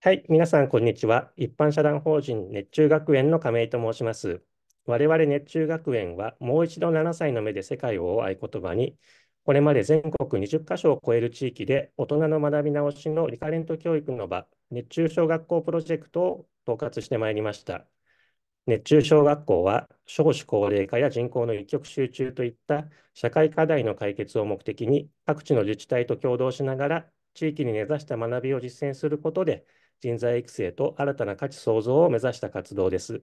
はい、皆さん、こんにちは。一般社団法人熱中学園の亀井と申します。我々熱中学園は、もう一度7歳の目で世界を合言葉に、これまで全国20カ所を超える地域で、大人の学び直しのリカレント教育の場、熱中小学校プロジェクトを統括してまいりました。熱中小学校は、少子高齢化や人口の一極集中といった社会課題の解決を目的に、各地の自治体と共同しながら、地域に根ざした学びを実践することで、人材育成と新たな価値創造を目指した活動です。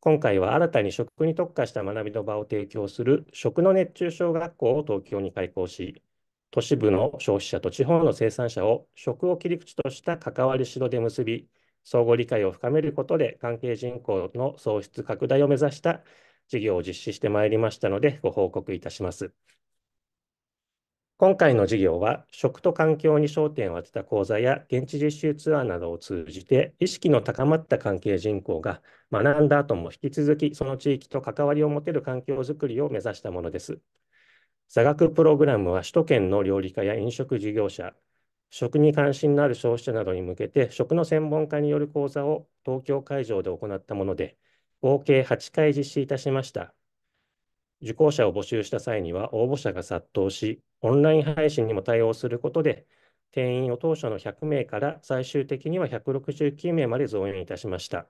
今回は新たに食に特化した学びの場を提供する食の熱中症学校を東京に開校し、都市部の消費者と地方の生産者を食を切り口とした関わりしろで結び、相互理解を深めることで関係人口の創出拡大を目指した事業を実施してまいりましたので、ご報告いたします。今回の授業は、食と環境に焦点を当てた講座や現地実習ツアーなどを通じて、意識の高まった関係人口が学んだ後も引き続きその地域と関わりを持てる環境づくりを目指したものです。座学プログラムは首都圏の料理家や飲食事業者、食に関心のある消費者などに向けて、食の専門家による講座を東京会場で行ったもので、合計8回実施いたしました。受講者を募集した際には応募者が殺到し、オンライン配信にも対応することで、定員を当初の100名から最終的には169名まで増員いたしました。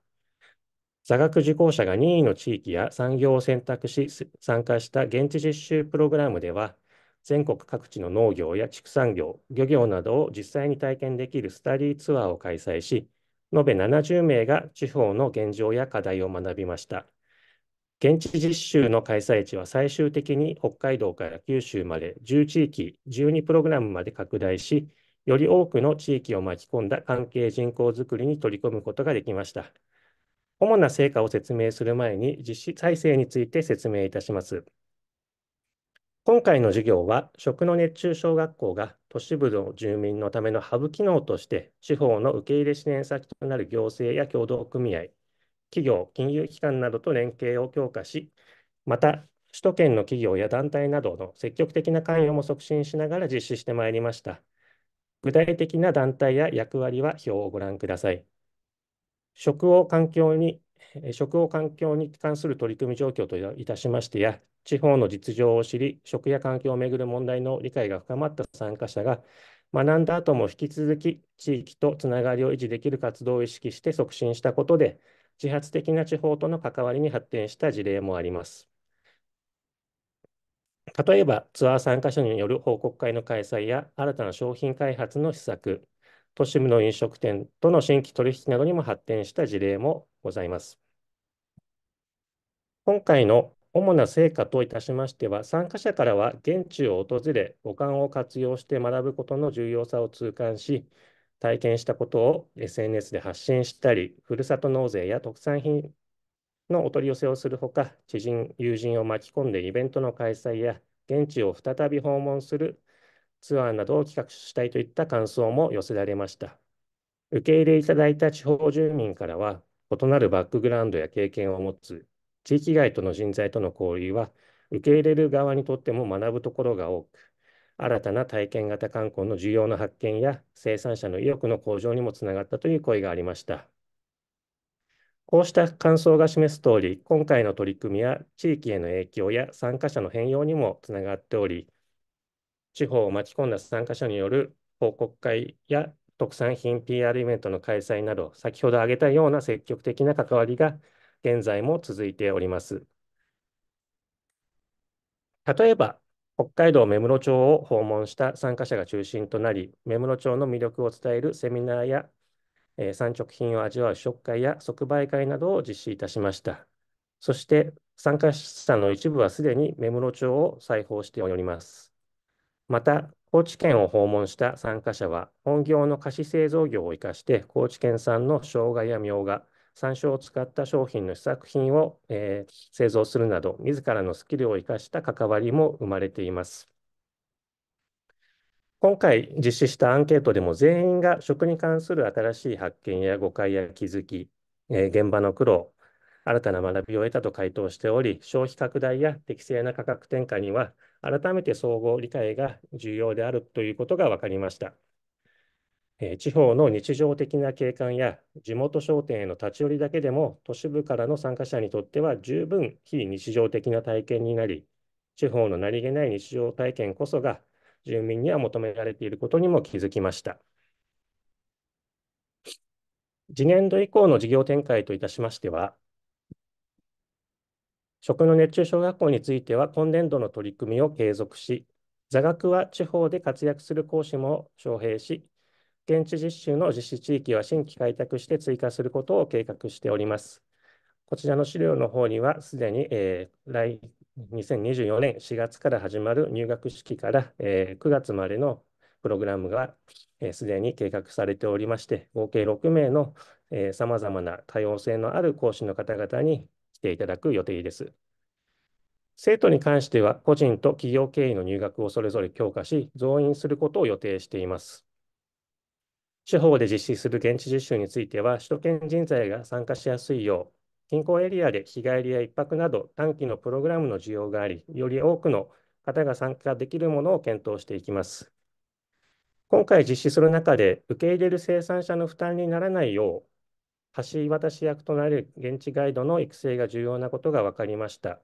座学受講者が任意の地域や産業を選択し、参加した現地実習プログラムでは、全国各地の農業や畜産業、漁業などを実際に体験できるスタディツアーを開催し、延べ70名が地方の現状や課題を学びました。現地実習の開催地は最終的に北海道から九州まで10地域、12プログラムまで拡大し、より多くの地域を巻き込んだ関係人口づくりに取り組むことができました。主な成果を説明する前に実施再生について説明いたします。今回の授業は、食の熱中小学校が都市部の住民のためのハブ機能として、地方の受け入れ支援先となる行政や協同組合、企業、金融機関などと連携を強化し、また、首都圏の企業や団体などの積極的な関与も促進しながら実施してまいりました。具体的な団体や役割は表をご覧ください。食を環境に食を環境に関する取り組み状況といたしましてや、地方の実情を知り、食や環境をめぐる問題の理解が深まった参加者が、学んだ後も引き続き地域とつながりを維持できる活動を意識して促進したことで、自発的な地方との関わりに発展した事例もあります。例えば、ツアー参加者による報告会の開催や新たな商品開発の施策、都市部の飲食店との新規取引などにも発展した事例もございます。今回の主な成果といたしましては、参加者からは現地を訪れ、五感を活用して学ぶことの重要さを痛感し、体験したことを SNS で発信したり、ふるさと納税や特産品のお取り寄せをするほか、知人、友人を巻き込んでイベントの開催や、現地を再び訪問するツアーなどを企画したいといった感想も寄せられました。受け入れいただいた地方住民からは、異なるバックグラウンドや経験を持つ地域外との人材との交流は、受け入れる側にとっても学ぶところが多く、新たな体験型観光の需要の発見や生産者の意欲の向上にもつながったという声がありました。こうした感想が示すとおり、今回の取り組みは地域への影響や参加者の変容にもつながっており、地方を巻き込んだ参加者による報告会や特産品 PR イベントの開催など、先ほど挙げたような積極的な関わりが現在も続いております。例えば、北海道芽室町を訪問した参加者が中心となり、芽室町の魅力を伝えるセミナーや、えー、産直品を味わう食会や即売会などを実施いたしました。そして、参加者の一部はすでに芽室町を再訪しております。また、高知県を訪問した参加者は、本業の菓子製造業を生かして、高知県産の生姜やみょうが、山椒を使った商品の試作品を、えー、製造するなど、自らのスキルを生かした関わりも生まれています。今回実施したアンケートでも全員が食に関する新しい発見や誤解や気づき、えー、現場の苦労、新たな学びを得たと回答しており、消費拡大や適正な価格転嫁には、改めて総合理解が重要であるということが分かりました。地方の日常的な景観や地元商店への立ち寄りだけでも都市部からの参加者にとっては十分非日常的な体験になり地方の何気ない日常体験こそが住民には求められていることにも気づきました。次年度以降の事業展開といたしましては、食の熱中小学校については今年度の取り組みを継続し、座学は地方で活躍する講師も招聘し、現地実習の実施地域は新規開拓して追加することを計画しております。こちらの資料の方には、すでに、えー、来2024年4月から始まる入学式から、えー、9月までのプログラムがすで、えー、に計画されておりまして、合計6名のさまざまな多様性のある講師の方々に来ていただく予定です。生徒に関しては、個人と企業経営の入学をそれぞれ強化し、増員することを予定しています。地方で実施する現地実習については、首都圏人材が参加しやすいよう、近郊エリアで日帰りや1泊など短期のプログラムの需要があり、より多くの方が参加できるものを検討していきます。今回実施する中で、受け入れる生産者の負担にならないよう、橋渡し役となる現地ガイドの育成が重要なことが分かりました。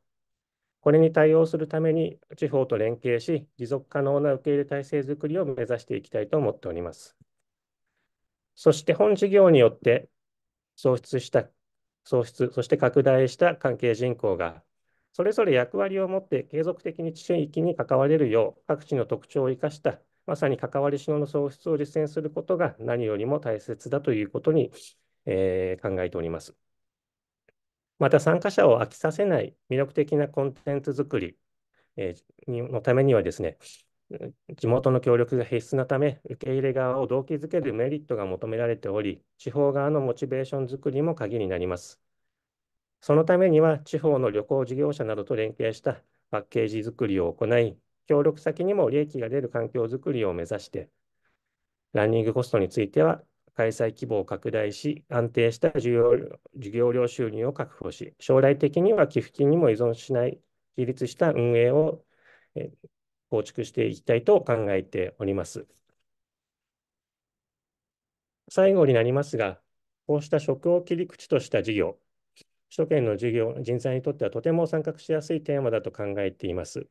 これに対応するために、地方と連携し、持続可能な受け入れ体制づくりを目指していきたいと思っております。そして本事業によって創出した、創出、そして拡大した関係人口が、それぞれ役割を持って継続的に地域に関われるよう、各地の特徴を生かした、まさに関わりしのの創出を実践することが何よりも大切だということに、えー、考えております。また参加者を飽きさせない魅力的なコンテンツ作り、えのためにはですね、地元の協力が必須なため、受け入れ側を動機づけるメリットが求められており、地方側のモチベーションづくりも鍵になります。そのためには、地方の旅行事業者などと連携したパッケージづくりを行い、協力先にも利益が出る環境づくりを目指して、ランニングコストについては、開催規模を拡大し、安定した事業料収入を確保し、将来的には寄付金にも依存しない、自立した運営を構築していきたいと考えております。最後になりますが、こうした職を切り口とした事業、首都圏の事業、人材にとってはとても参画しやすいテーマだと考えています。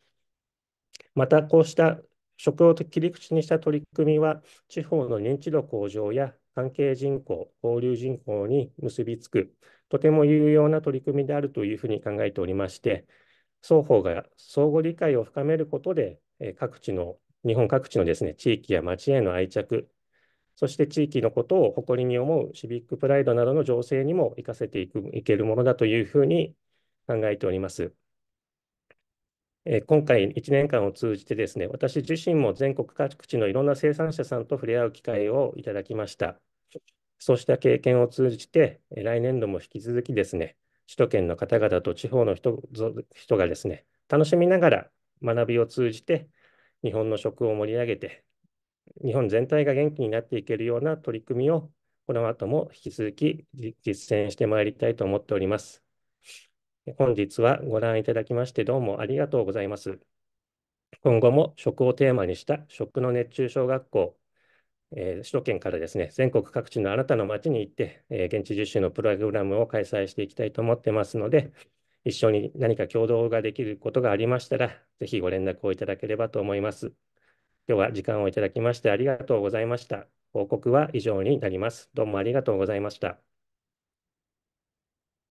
また、こうした職を切り口にした取り組みは、地方の認知度向上や関係人口、交流人口に結びつく、とても有用な取り組みであるというふうに考えておりまして、双方が相互理解を深めることで、え各地の、日本各地のですね、地域や町への愛着、そして地域のことを誇りに思うシビックプライドなどの情勢にも生かせていくいけるものだというふうに考えております。え今回1年間を通じてですね、私自身も全国各地のいろんな生産者さんと触れ合う機会をいただきました。そうした経験を通じて、え来年度も引き続きですね、首都圏の方々と地方の人人がですね、楽しみながら学びを通じて、日本の食を盛り上げて、日本全体が元気になっていけるような取り組みを、この後も引き続き実践してまいりたいと思っております。本日はご覧いただきましてどうもありがとうございます。今後も食をテーマにした食の熱中小学校、えー、首都圏からですね、全国各地のあなたの町に行って、えー、現地実習のプログラムを開催していきたいと思ってますので、一緒に何か共同ができることがありましたら、ぜひご連絡をいただければと思います。今日は時間をいただきましてありがとうございました。報告は以上になります。どうもありがとうございました。